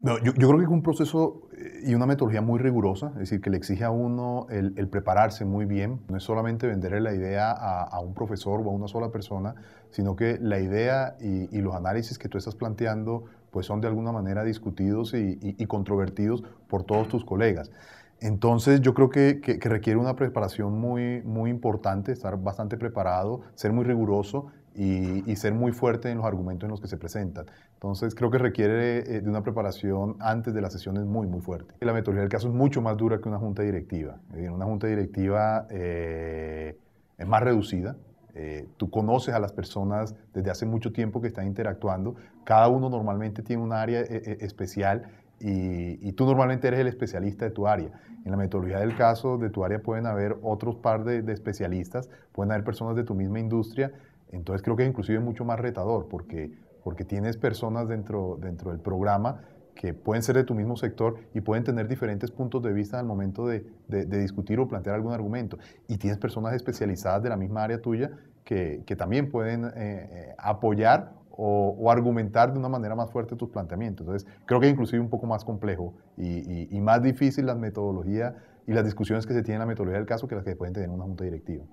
yo, creo que es un proceso eh, y una metodología muy rigurosa, es decir, que le exige a uno el, prepararse muy bien. No es solamente venderle la idea a, un profesor o a una sola persona, sino que la idea y, los análisis que tú estás planteando pues son de alguna manera discutidos y controvertidos por todos tus colegas. Entonces yo creo que, requiere una preparación muy, muy importante, estar bastante preparado, ser muy riguroso y, ser muy fuerte en los argumentos en los que se presentan. Entonces creo que requiere eh, de una preparación antes de las sesiones muy, muy fuerte. La metodología del caso es mucho más dura que una junta directiva. En una junta directiva eh, es más reducida, eh, tú conoces a las personas desde hace mucho tiempo que están interactuando. Cada uno normalmente tiene un área especial y, tú normalmente eres el especialista de tu área. En la metodología del caso de tu área pueden haber otros par de, especialistas, pueden haber personas de tu misma industria, entonces creo que es inclusive mucho más retador porque, porque tienes personas dentro, dentro del programa que pueden ser de tu mismo sector y pueden tener diferentes puntos de vista al momento de, discutir o plantear algún argumento. Y tienes personas especializadas de la misma área tuya que, también pueden eh, eh, apoyar o, argumentar de una manera más fuerte tus planteamientos. Entonces, creo que es inclusive un poco más complejo y, y más difícil la metodología y las discusiones que se tienen en la metodología del caso que las que pueden tener en una junta directiva.